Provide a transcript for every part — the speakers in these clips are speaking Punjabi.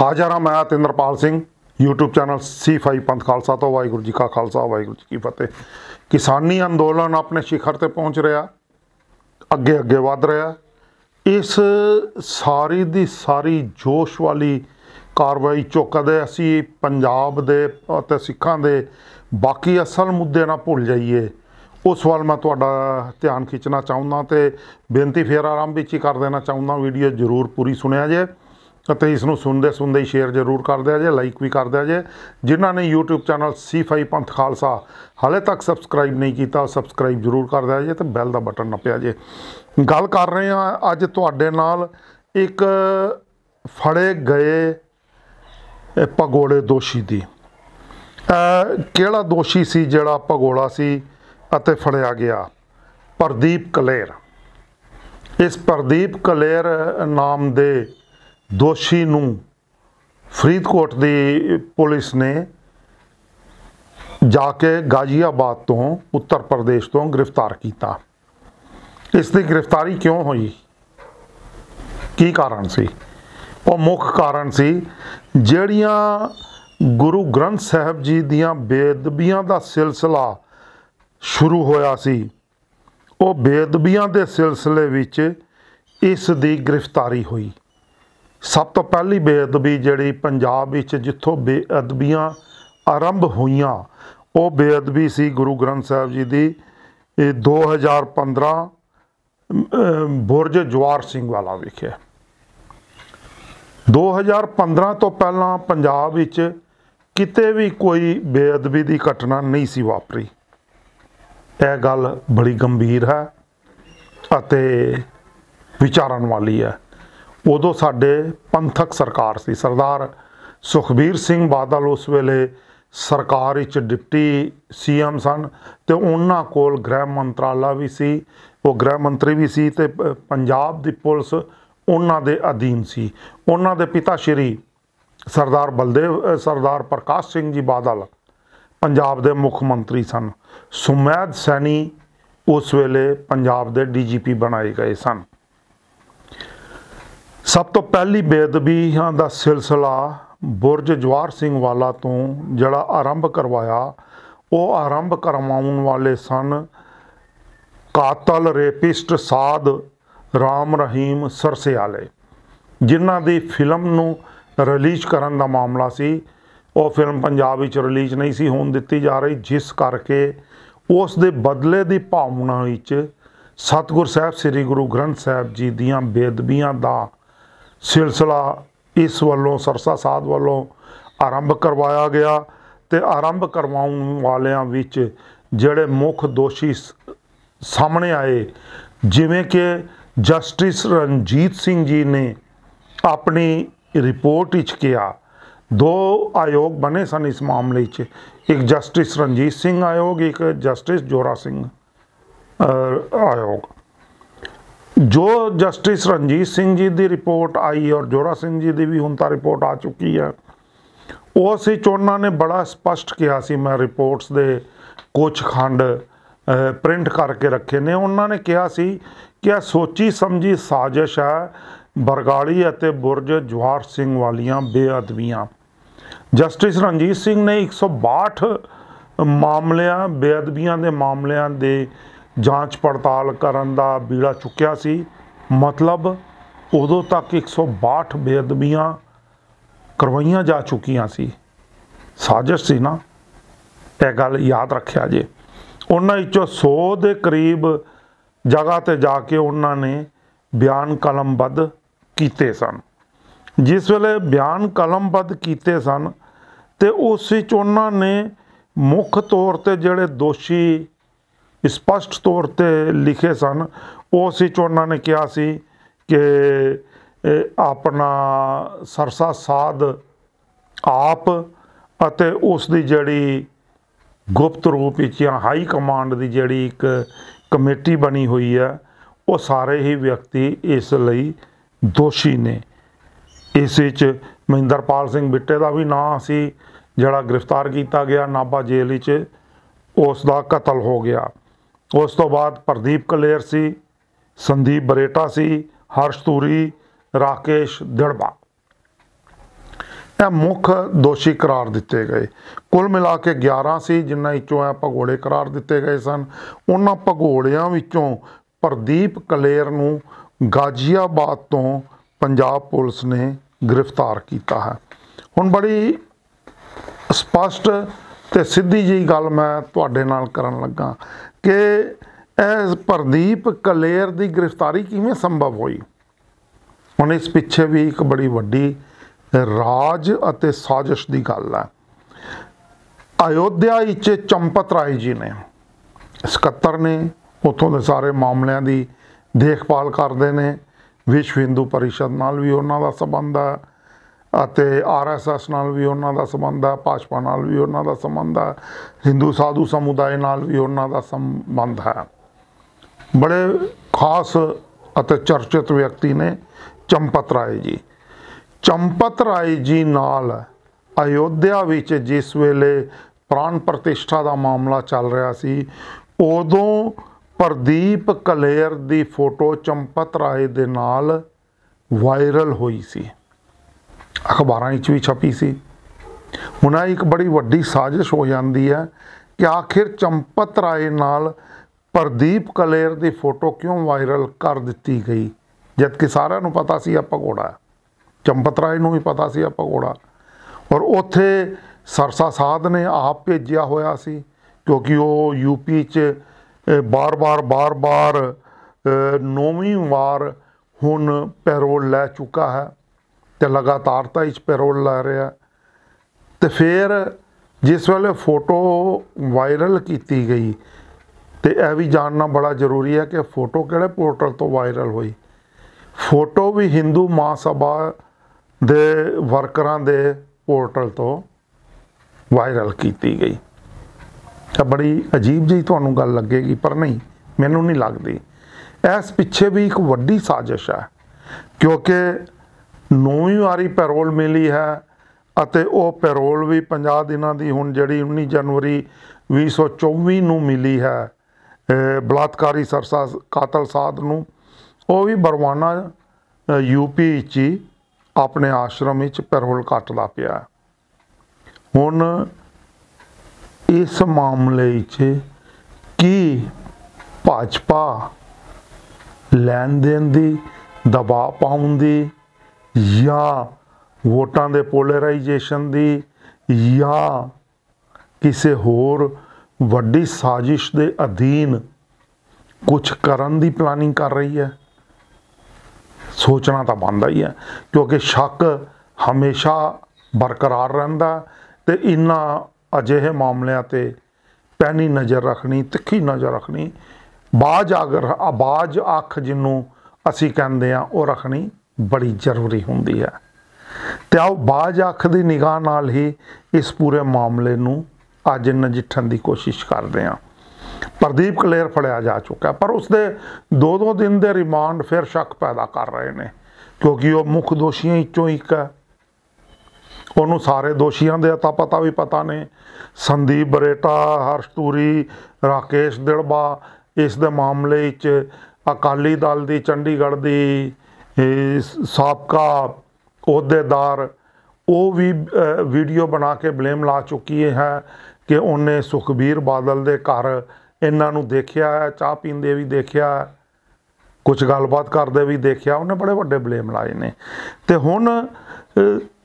ਹਾਜ਼ਰ ਹਾਂ ਮੈਂ ਤਿੰਦਰਪਾਲ ਸਿੰਘ YouTube ਚੈਨਲ C5 ਪੰਥ ਖਾਲਸਾ ਤੋਂ ਵਾਹਿਗੁਰੂ ਜੀ ਕਾ ਖਾਲਸਾ ਵਾਹਿਗੁਰੂ ਜੀ ਕੀ ਫਤਿਹ ਕਿਸਾਨੀ ਅੰਦੋਲਨ ਆਪਣੇ ਸਿਖਰ ਤੇ ਪਹੁੰਚ ਰਿਹਾ ਅੱਗੇ ਅੱਗੇ ਵਧ ਰਿਹਾ ਇਸ ਸਾਰੀ ਦੀ ਸਾਰੀ ਜੋਸ਼ ਵਾਲੀ ਕਾਰਵਾਈ ਚੁੱਕਦੇ ਅਸੀਂ ਪੰਜਾਬ ਦੇ ਅਤੇ ਸਿੱਖਾਂ ਦੇ ਬਾਕੀ ਅਸਲ ਮੁੱਦੇ ਨਾ ਭੁੱਲ ਜਾਈਏ ਉਸ ਵੱਲ ਮੈਂ ਤੁਹਾਡਾ ਧਿਆਨ ਖਿੱਚਣਾ ਚਾਹੁੰਦਾ ਤੇ ਬੇਨਤੀ ਫੇਰ ਆਰੰਭ ਵਿੱਚ ਹੀ ਕਰ ਦੇਣਾ ਚਾਹੁੰਦਾ ਵੀਡੀਓ ਜ਼ਰੂਰ ਪੂਰੀ ਸੁਣਿਆ ਜੇ ਅਤੇ ਇਸ ਨੂੰ ਸੁਣਦੇ ਸੁਣਦੇ ਹੀ ਸ਼ੇਅਰ ਜ਼ਰੂਰ ਕਰ ਦਿਆ ਜੇ ਲਾਈਕ ਵੀ ਕਰ ਦਿਆ ਜੇ ਜਿਨ੍ਹਾਂ ਨੇ YouTube ਚੈਨਲ C5 ਪੰਥ ਖਾਲਸਾ ਹਾਲੇ ਤੱਕ ਸਬਸਕ੍ਰਾਈਬ ਨਹੀਂ ਕੀਤਾ ਸਬਸਕ੍ਰਾਈਬ ਜ਼ਰੂਰ ਕਰ ਦਿਆ ਜੇ ਤੇ ਬੈਲ ਦਾ ਬਟਨ ਨੱਪਿਆ ਜੇ ਗੱਲ ਕਰ ਰਹੇ ਹਾਂ ਅੱਜ ਤੁਹਾਡੇ ਨਾਲ ਇੱਕ ਫੜੇ ਗਏ ਪਗੋੜੇ ਦੋਸ਼ੀ ਦੀ ਕਿਹੜਾ ਦੋਸ਼ੀ ਸੀ ਜਿਹੜਾ ਪਗੋੜਾ ਸੀ ਅਤੇ ਫੜਿਆ ਗਿਆ ਪ੍ਰਦੀਪ ਕਲੇਰ ਇਸ ਪ੍ਰਦੀਪ ਕਲੇਰ ਨਾਮ ਦੇ ਦੋਸ਼ੀ ਨੂੰ ਫਰੀਦਕੋਟ ਦੀ ਪੁਲਿਸ ਨੇ ਜਾ ਕੇ ਗਾਜ਼ੀਆਬਾਦ ਤੋਂ ਉੱਤਰ ਪ੍ਰਦੇਸ਼ ਤੋਂ ਗ੍ਰਿਫਤਾਰ ਕੀਤਾ ਇਸ ਦੀ ਗ੍ਰਿਫਤਾਰੀ ਕਿਉਂ ਹੋਈ ਕੀ ਕਾਰਨ ਸੀ ਉਹ ਮੁੱਖ ਕਾਰਨ ਸੀ ਜਿਹੜੀਆਂ ਗੁਰੂ ਗ੍ਰੰਥ ਸਾਹਿਬ ਜੀ ਦੀਆਂ ਬੇਦਬੀਆਂ ਦਾ ਸਿਲਸਿਲਾ ਸ਼ੁਰੂ ਹੋਇਆ ਸੀ ਉਹ ਬੇਦਬੀਆਂ ਦੇ ਸਿਲਸਿਲੇ ਵਿੱਚ ਇਸ ਦੀ ਗ੍ਰਿਫਤਾਰੀ ਹੋਈ ਸਭ ਤੋਂ ਪਹਿਲੀ ਬੇਅਦਬੀ ਜਿਹੜੀ ਪੰਜਾਬ ਵਿੱਚ ਜਿੱਥੋਂ ਬੇਅਦਬੀਆਂ ਆਰੰਭ ਹੋਈਆਂ ਉਹ ਬੇਅਦਬੀ ਸੀ ਗੁਰੂ ਗ੍ਰੰਥ ਸਾਹਿਬ ਜੀ ਦੀ ਇਹ 2015 ਬੁਰਜ ਜਵਾਰ ਸਿੰਘ ਵਾਲਾ ਵਿਖੇ 2015 ਤੋਂ ਪਹਿਲਾਂ ਪੰਜਾਬ ਵਿੱਚ ਕਿਤੇ ਵੀ ਕੋਈ ਬੇਅਦਬੀ ਦੀ ਘਟਨਾ ਨਹੀਂ ਸੀ ਵਾਪਰੀ ਇਹ ਗੱਲ ਬੜੀ ਗੰਭੀਰ ਹੈ ਅਤੇ ਵਿਚਾਰਨ ਵਾਲੀ ਹੈ ਉਦੋਂ ਸਾਡੇ ਪੰਥਕ ਸਰਕਾਰ ਸੀ ਸਰਦਾਰ ਸੁਖਬੀਰ ਸਿੰਘ ਬਾਦਲ ਉਸ ਵੇਲੇ ਸਰਕਾਰ ਵਿੱਚ ਡਿਪਟੀ ਸੀਐਮ ਸਨ ਤੇ ਉਹਨਾਂ ਕੋਲ ਗ੍ਰਹਿ ਮੰਤਰਾਲਾ ਵੀ ਸੀ ਉਹ ਗ੍ਰਹਿ ਮੰਤਰੀ ਵੀ ਸੀ ਤੇ ਪੰਜਾਬ ਦੀ ਪੁਲਿਸ ਉਹਨਾਂ ਦੇ ਅਧੀਨ ਸੀ ਉਹਨਾਂ ਦੇ ਪਿਤਾ ਸ਼੍ਰੀ ਸਰਦਾਰ ਬਲਦੇਵ ਸਰਦਾਰ ਪ੍ਰਕਾਸ਼ ਸਿੰਘ ਜੀ ਬਾਦਲ ਪੰਜਾਬ ਦੇ ਮੁੱਖ ਮੰਤਰੀ ਸਨ ਸੁਮੈਦ ਸੈਣੀ ਉਸ ਵੇਲੇ ਪੰਜਾਬ ਦੇ ਡੀਜੀਪੀ ਬਣਾਏ ਗਏ ਸਨ ਸਭ ਤੋਂ ਪਹਿਲੀ ਬੇਦਬੀਆਂ ਦਾ ਸਿਲਸਿਲਾ ਬੁਰਜ ਜਵਾਰ ਸਿੰਘ ਵਾਲਾ ਤੋਂ ਜਿਹੜਾ ਆਰੰਭ ਕਰਵਾਇਆ ਉਹ ਆਰੰਭ ਕਰਵਾਉਣ ਵਾਲੇ ਸਨ ਕਾਤਲ ਰੇਪਿਸਟ ਸਾਧ ਰਾਮ ਰਹੀਮ ਸਰਸਿਆਲੇ ਜਿਨ੍ਹਾਂ ਦੀ ਫਿਲਮ ਨੂੰ ਰਿਲੀਜ਼ ਕਰਨ ਦਾ ਮਾਮਲਾ ਸੀ ਉਹ ਫਿਲਮ ਪੰਜਾਬ ਵਿੱਚ ਰਿਲੀਜ਼ ਨਹੀਂ ਸੀ ਹੋਣ ਦਿੱਤੀ ਜਾ ਰਹੀ ਜਿਸ ਕਰਕੇ ਉਸ ਦੇ ਬਦਲੇ ਦੀ ਭਾਵਨਾ ਵਿੱਚ ਸਤਗੁਰ ਸਾਹਿਬ ਸ੍ਰੀ ਗੁਰੂ ਗ੍ਰੰਥ ਸਾਹਿਬ ਜੀ ਦੀਆਂ ਬੇਦਬੀਆਂ ਦਾ ਸਿਲਸਿਲਾ ਇਸ ਵੱਲੋਂ ਸਰਸਾ ਸਾਧ ਵੱਲੋਂ ਆਰੰਭ ਕਰਵਾਇਆ ਗਿਆ ਤੇ ਆਰੰਭ ਕਰਵਾਉਣ ਵਾਲਿਆਂ ਵਿੱਚ ਜਿਹੜੇ ਮੁੱਖ ਦੋਸ਼ੀ ਸਾਹਮਣੇ ਆਏ ਜਿਵੇਂ ਕਿ ਜਸਟਿਸ ਰਣਜੀਤ ਸਿੰਘ ਜੀ ਨੇ ਆਪਣੀ ਰਿਪੋਰਟ ਵਿੱਚ ਕਿਹਾ ਦੋ ਆਯੋਗ ਬਣੇ ਸਨ ਇਸ ਮਾਮਲੇ 'ਚ ਇੱਕ ਜਸਟਿਸ ਰਣਜੀਤ ਸਿੰਘ ਆਯੋਗ ਇੱਕ ਜਸਟਿਸ ਜੋਰਾ ਸਿੰਘ ਆਯੋਗ ਜੋ ਜਸਟਿਸ ਰਣਜੀਤ ਸਿੰਘ ਜੀ ਦੀ ਰਿਪੋਰਟ ਆਈ ਔਰ ਜੋਰਾ ਸਿੰਘ ਜੀ ਦੀ ਵੀ ਹੁਣ ਤਾਂ ਰਿਪੋਰਟ ਆ ਚੁੱਕੀ ਹੈ ਉਹ ਅਸੀਂ ਚੋਣਾਂ ਨੇ ਬੜਾ ਸਪਸ਼ਟ ਕਿਹਾ ਸੀ ਮੈਂ ਰਿਪੋਰਟਸ ਦੇ ਕੁਝ ਖੰਡ ਪ੍ਰਿੰਟ ਕਰਕੇ ਰੱਖੇ ਨੇ ਉਹਨਾਂ ਨੇ ਕਿਹਾ ਸੀ ਕਿ ਇਹ ਸੋਚੀ ਸਮਝੀ ਸਾਜ਼ਿਸ਼ ਹੈ ਬਰਗਾਲੀ ਅਤੇ ਬੁਰਜ ਜਵਾਰ ਸਿੰਘ ਵਾਲੀਆਂ ਬੇਅਦਬੀਆਂ ਜਸਟਿਸ ਰਣਜੀਤ ਸਿੰਘ ਨੇ 162 ਮਾਮਲਿਆਂ ਬੇਅਦਬੀਆਂ ਦੇ ਮਾਮਲਿਆਂ ਦੇ ਜਾਂਚ ਪੜਤਾਲ ਕਰਨ ਦਾ ਬੀੜਾ ਚੁੱਕਿਆ ਸੀ ਮਤਲਬ ਉਦੋਂ ਤੱਕ 162 ਬੇਅਦਬੀਆਂ ਕਰਵਾਈਆਂ ਜਾ ਚੁੱਕੀਆਂ ਸੀ ਸਾਜ਼ਿਸ਼ ਸੀ ਨਾ ਇਹ ਗੱਲ ਯਾਦ ਰੱਖਿਆ ਜੇ ਉਹਨਾਂ ਵਿੱਚੋਂ 100 ਦੇ ਕਰੀਬ ਜਗ੍ਹਾ ਤੇ ਜਾ ਕੇ ਉਹਨਾਂ ਨੇ ਬਿਆਨ ਕਲਮਬੱਧ ਕੀਤੇ ਸਨ ਜਿਸ ਵੇਲੇ ਬਿਆਨ ਕਲਮਬੱਧ ਕੀਤੇ ਸਨ ਤੇ ਉਸ ਵਿੱਚ ਉਹਨਾਂ ਨੇ ਮੁੱਖ ਤੌਰ ਤੇ ਜਿਹੜੇ ਦੋਸ਼ੀ ਸਪਸ਼ਟ ਤੌਰ ਤੇ ਲਿਖੇ ਸਨ ਉਸ ਵਿੱਚ ਉਹਨਾਂ ਨੇ ਕਿਹਾ ਸੀ ਕਿ ਆਪਣਾ ਸਰਸਾ ਸਾਧ ਆਪ ਅਤੇ ਉਸ ਦੀ ਜਿਹੜੀ ਗੁਪਤ ਰੂਪ ਵਿੱਚ ਜਾਂ ਹਾਈ ਕਮਾਂਡ ਦੀ ਜਿਹੜੀ ਇੱਕ ਕਮੇਟੀ ਬਣੀ ਹੋਈ ਹੈ ਉਹ ਸਾਰੇ ਹੀ ਵਿਅਕਤੀ ਇਸ ਲਈ ਦੋਸ਼ੀ ਨੇ ਇਸ ਵਿੱਚ ਮਹਿੰਦਰਪਾਲ ਸਿੰਘ ਬਿੱਟੇ ਦਾ ਵੀ ਨਾਂ ਸੀ ਜਿਹੜਾ ਗ੍ਰਿਫਤਾਰ ਕੀਤਾ ਗਿਆ ਨਾਬਾ ਜੇਲ੍ਹ ਵਿੱਚ ਉਸ ਦਾ ਕਤਲ ਹੋ ਗਿਆ ਉਸ ਤੋਂ ਬਾਅਦ ਪ੍ਰਦੀਪ ਕਲੇਰ ਸੀ ਸੰਦੀਪ ਬਰੇਟਾ ਸੀ ਹਰਸ਼ ਤੂਰੀ ਰਾਕੇਸ਼ ਦੜਬਾ ਇਹ ਮੁੱਖ ਦੋਸ਼ੀ ਕਰਾਰ ਦਿੱਤੇ ਗਏ ਕੁੱਲ ਮਿਲਾ ਕੇ 11 ਸੀ ਜਿਨ੍ਹਾਂ ਵਿੱਚੋਂ ਇਹ ਭਗੋੜੇ ਕਰਾਰ ਦਿੱਤੇ ਗਏ ਸਨ ਉਹਨਾਂ ਭਗੋੜਿਆਂ ਵਿੱਚੋਂ ਪ੍ਰਦੀਪ ਕਲੇਰ ਨੂੰ ਗਾਜ਼ੀਆਬਾਦ ਤੋਂ ਪੰਜਾਬ ਪੁਲਿਸ ਨੇ ਗ੍ਰਿਫਤਾਰ ਕੀਤਾ ਹੈ ਹੁਣ ਬੜੀ ਸਪਸ਼ਟ ਤੇ ਸਿੱਧੀ ਜਿਹੀ ਗੱਲ ਮੈਂ ਤੁਹਾਡੇ ਨਾਲ ਕਰਨ ਲੱਗਾ ਕਿ ਇਸ ਪ੍ਰਦੀਪ ਕਲੇਰ ਦੀ ਗ੍ਰਿਫਤਾਰੀ ਕਿਵੇਂ ਸੰਭਵ ਹੋਈ ਹੁਣ ਇਸ ਪਿੱਛੇ ਵੀ ਇੱਕ ਬੜੀ ਵੱਡੀ ਰਾਜ ਅਤੇ ਸਾਜ਼ਿਸ਼ ਦੀ ਗੱਲ ਹੈ ਅਯੋਧਿਆ ਵਿੱਚ ਚੰਪਤ ਰਾਏ ਜੀ ਨੇ ਸਕੱਤਰ ਨੇ ਉਥੋਂ ਦੇ ਸਾਰੇ ਮਾਮਲਿਆਂ ਦੀ ਦੇਖਭਾਲ ਕਰਦੇ ਨੇ ਵਿਸ਼ਵ ਹਿੰਦੂ ਪਰਿਸ਼ਦ ਨਾਲ ਵੀ ਉਹਨਾਂ ਦਾ ਸਬੰਧ ਹੈ ਅਤੇ ਆਰਐਸਐਸ ਨਾਲ ਵੀ ਉਹਨਾਂ ਦਾ ਸੰਬੰਧ ਹੈ ਭਾਜਪਾ ਨਾਲ ਵੀ ਉਹਨਾਂ ਦਾ ਸੰਬੰਧ ਹੈ ਹਿੰਦੂ ਸਾਧੂ ਸਮੁਦਾਇ ਨਾਲ ਵੀ ਉਹਨਾਂ ਦਾ ਸੰਬੰਧ ਹੈ ਬੜੇ ਖਾਸ ਅਤੇ ਚਰਚਿਤ ਵਿਅਕਤੀ ਨੇ ਚੰਪਤ ਰਾਏ ਜੀ ਚੰਪਤ ਰਾਏ ਜੀ ਨਾਲ ਅਯੋਧਿਆ ਵਿੱਚ ਜਿਸ ਵੇਲੇ ਪ੍ਰਾਣ ਪ੍ਰਤਿਸ਼ਠਾ ਦਾ ਮਾਮਲਾ ਚੱਲ ਰਿਹਾ ਸੀ ਉਦੋਂ ਪ੍ਰਦੀਪ ਕਲੇਰ ਦੀ ਫੋਟੋ ਚੰਪਤ ਰਾਏ ਦੇ ਨਾਲ ਵਾਇਰਲ ਹੋਈ ਸੀ ਅਖਬਾਰਾਂ ਵਿੱਚ ਵੀ ਛਪੀ ਸੀ ਹੁਣ ਆ ਇੱਕ ਬੜੀ ਵੱਡੀ ਸਾਜ਼ਿਸ਼ ਹੋ ਜਾਂਦੀ ਹੈ ਕਿ ਆਖਿਰ ਚੰਪਤ ਰਾਏ ਨਾਲ ਪ੍ਰਦੀਪ ਕਲੇਰ ਦੀ ਫੋਟੋ ਕਿਉਂ ਵਾਇਰਲ ਕਰ ਦਿੱਤੀ ਗਈ ਜਦ ਕਿ ਸਾਰਿਆਂ ਨੂੰ ਪਤਾ ਸੀ ਆ ਪਕੌੜਾ ਚੰਪਤ ਰਾਏ ਨੂੰ ਵੀ ਪਤਾ ਸੀ ਆ ਪਕੌੜਾ ਔਰ ਉੱਥੇ ਸਰਸਾ ਸਾਧ ਨੇ ਆਪ ਭੇਜਿਆ ਹੋਇਆ ਸੀ ਕਿਉਂਕਿ ਉਹ ਯੂਪੀ 'ਚ ਬਾਰ-ਬਾਰ ਬਾਰ-ਬਾਰ ਨੌਵੀਂ ਵਾਰ ਹੁਣ ਪੈਰੋਲ ਲੈ ਚੁੱਕਾ ਹੈ ਤੇ ਲਗਾਤਾਰਤਾ ਇਸ ਪੈਰੋਲ ਲਾ ਰਿਹਾ ਤੇ ਫਿਰ ਜਿਸ ਵੇਲੇ ਫੋਟੋ ਵਾਇਰਲ ਕੀਤੀ ਗਈ ਤੇ ਇਹ ਵੀ ਜਾਣਨਾ ਬੜਾ ਜ਼ਰੂਰੀ ਹੈ ਕਿ ਫੋਟੋ ਕਿਹੜੇ ਪੋਰਟਲ ਤੋਂ ਵਾਇਰਲ ਹੋਈ ਫੋਟੋ ਵੀ ਹਿੰਦੂ ਮਹਾਸਭਾ ਦੇ ਵਰਕਰਾਂ ਦੇ ਪੋਰਟਲ ਤੋਂ ਵਾਇਰਲ ਕੀਤੀ ਗਈ ਤਾਂ ਬੜੀ ਅਜੀਬ ਜੀ ਤੁਹਾਨੂੰ ਗੱਲ ਲੱਗੇਗੀ ਪਰ ਨਹੀਂ ਮੈਨੂੰ ਨਹੀਂ ਲੱਗਦੀ ਇਸ ਪਿੱਛੇ ਵੀ ਇੱਕ ਵੱਡੀ ਸਾਜ਼ਿਸ਼ ਹੈ ਕਿਉਂਕਿ ਨੂੰ ਹੀ ਵਾਰੀ ਪੈਰੋਲ ਮਿਲੀ ਹੈ ਅਤੇ ਉਹ ਪੈਰੋਲ ਵੀ 50 ਦਿਨਾਂ ਦੀ ਹੁਣ ਜਿਹੜੀ 19 ਜਨਵਰੀ 2024 ਨੂੰ ਮਿਲੀ ਹੈ ਬਲਾਤਕਾਰੀ ਸਰਸਾ ਕਾਤਲ ਸਾਧ ਨੂੰ ਉਹ ਵੀ ਬਰਵਾਨਾ ਯੂਪੀ ਵਿੱਚ ਆਪਣੇ ਆਸ਼ਰਮ ਵਿੱਚ ਪੈਰੋਲ ਕੱਟਦਾ ਪਿਆ ਹੁਣ ਇਸ ਮਾਮਲੇ ਵਿੱਚ ਕੀ ਭਾਜਪਾ ਲੈਣ ਦੇਣ ਦੀ ਦਬਾਅ ਪਾਉਂਦੀ ਜਾਂ ਵੋਟਾਂ ਦੇ ਪੋਲਰਾਈਜੇਸ਼ਨ ਦੀ ਜਾਂ ਕਿਸੇ ਹੋਰ ਵੱਡੀ ਸਾਜ਼ਿਸ਼ ਦੇ ਅਧੀਨ ਕੁਝ ਕਰਨ ਦੀ ਪਲਾਨਿੰਗ ਕਰ ਰਹੀ ਹੈ ਸੋਚਣਾ ਤਾਂ ਬੰਦਾ ਹੀ ਹੈ ਕਿਉਂਕਿ ਸ਼ੱਕ ਹਮੇਸ਼ਾ ਬਰਕਰਾਰ ਰਹਿੰਦਾ ਤੇ ਇਨ੍ਹਾਂ ਅਜਿਹੇ ਮਾਮਲਿਆਂ ਤੇ ਪੈਣੀ ਨਜ਼ਰ ਰੱਖਣੀ ਤਿੱਖੀ ਨਜ਼ਰ ਰੱਖਣੀ ਬਾਜ ਆਗਰ ਬਾਜ ਅੱਖ ਜਿੰਨੂੰ ਅਸੀਂ ਕਹਿੰਦੇ ਆ ਉਹ ਰੱਖਣੀ ਬੜੀ ਜ਼ਰੂਰੀ ਹੁੰਦੀ ਹੈ ਤੇ ਆਓ ਬਾਜ ਅੱਖ ਦੀ ਨਿਗਾਹ ਨਾਲ ਹੀ ਇਸ ਪੂਰੇ ਮਾਮਲੇ ਨੂੰ ਅੱਜ ਨਜਿੱਠਣ ਦੀ ਕੋਸ਼ਿਸ਼ ਕਰਦੇ ਹਾਂ ਪ੍ਰਦੀਪ ਕਲੇਰ ਫੜਿਆ ਜਾ ਚੁੱਕਾ ਪਰ ਉਸਦੇ ਦੋ ਦੋ ਦਿਨ ਦੇ ਰਿਮਾਂਡ ਫਿਰ ਸ਼ੱਕ ਪੈਦਾ ਕਰ ਰਹੇ ਨੇ ਕਿਉਂਕਿ ਉਹ ਮੁੱਖ ਦੋਸ਼ੀਆਂ ਵਿੱਚੋਂ ਇੱਕ ਹੈ ਉਹਨੂੰ ਸਾਰੇ ਦੋਸ਼ੀਆਂ ਦੇ ਤਾਂ ਪਤਾ ਵੀ ਪਤਾ ਨੇ ਸੰਦੀਪ ਬਰੇਟਾ ਹਰਸ਼ਤੂਰੀ ਰਾਕੇਸ਼ ਦਿਲਬਾ ਇਸ ਦੇ ਮਾਮਲੇ 'ਚ ਅਕਾਲੀ ਦਲ ਦੀ ਚੰਡੀਗੜ੍ਹ ਦੀ ਇਹ ਸਾਬਕਾ ਅਹੁਦੇਦਾਰ ਉਹ ਵੀ ਵੀਡੀਓ ਬਣਾ ਕੇ ਬਲੇਮ ਲਾ ਚੁੱਕੀ ਹੈ ਕਿ ਉਹਨੇ ਸੁਖਬੀਰ ਬਾਦਲ ਦੇ ਘਰ ਇਹਨਾਂ ਨੂੰ ਦੇਖਿਆ ਹੈ ਚਾਹ ਪੀਂਦੇ ਵੀ ਦੇਖਿਆ ਕੁਝ ਗੱਲਬਾਤ ਕਰਦੇ ਵੀ ਦੇਖਿਆ ਉਹਨੇ ਬੜੇ ਵੱਡੇ ਬਲੇਮ ਲਾਏ ਨੇ ਤੇ ਹੁਣ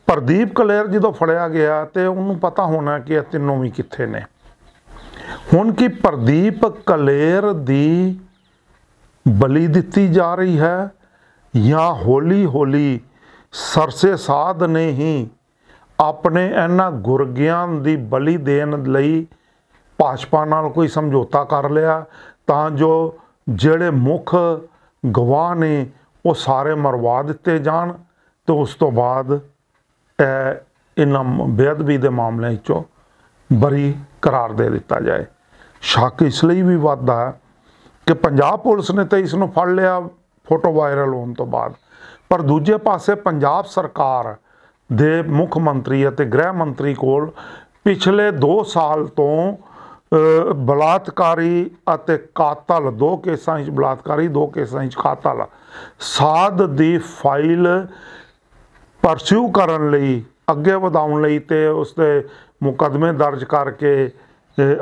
ਪ੍ਰਦੀਪ ਕਲੇਰ ਜਦੋਂ ਫੜਿਆ ਗਿਆ ਤੇ ਉਹਨੂੰ ਪਤਾ ਹੋਣਾ ਕਿ ਇਹ ਤਿੰਨੋਂ ਵੀ ਕਿੱਥੇ ਨੇ ਹੁਣ ਕੀ ਪ੍ਰਦੀਪ ਕਲੇਰ ਦੀ ਬਲੀ ਦਿੱਤੀ ਜਾ ਰਹੀ ਹੈ ਜਾਂ ਹੌਲੀ ਹੌਲੀ ਸਰਸੇ ਸਾਧ ਨੇ ਹੀ ਆਪਣੇ ਇਹਨਾਂ ਗੁਰਗਿਆਂ ਦੀ ਬਲੀ ਦੇਣ ਲਈ ਭਾਜਪਾ ਨਾਲ ਕੋਈ ਸਮਝੌਤਾ ਕਰ ਲਿਆ ਤਾਂ ਜੋ ਜਿਹੜੇ ਮੁੱਖ ਗਵਾਹ ਨੇ ਉਹ ਸਾਰੇ ਮਰਵਾ ਦਿੱਤੇ ਜਾਣ ਤੇ ਉਸ ਤੋਂ ਬਾਅਦ ਇਹਨਾਂ ਬੇਅਦਬੀ ਦੇ ਮਾਮਲੇ 'ਚੋਂ ਬਰੀ ਕਰਾਰ ਦੇ ਦਿੱਤਾ ਜਾਏ ਸ਼ੱਕ ਇਸ ਲਈ ਵੀ ਵੱਧਦਾ ਕਿ ਪੰਜਾਬ ਪੁਲਿਸ ਨੇ ਤਾਂ ਇਸ ਨੂੰ ਫੜ ਲਿਆ ਫੋਟੋ ਵਾਇਰਲ ਹੋਣ ਤੋਂ ਬਾਅਦ ਪਰ ਦੂਜੇ ਪਾਸੇ ਪੰਜਾਬ ਸਰਕਾਰ ਦੇ ਮੁੱਖ ਮੰਤਰੀ ਅਤੇ ਗ੍ਰਹਿ ਮੰਤਰੀ ਕੋਲ ਪਿਛਲੇ 2 ਸਾਲ ਤੋਂ ਬਲਾਤਕਾਰੀ ਅਤੇ ਕਾਤਲ ਦੋ ਕੇਸਾਂ ਵਿੱਚ ਬਲਾਤਕਾਰੀ ਦੋ ਕੇਸਾਂ ਵਿੱਚ ਕਾਤਲ ਸਾਧ ਦੀ ਫਾਈਲ ਪਰਸਿਊ ਕਰਨ ਲਈ ਅੱਗੇ ਵਧਾਉਣ ਲਈ ਤੇ ਉਸ ਤੇ ਮੁਕਦਮੇ ਦਰਜ ਕਰਕੇ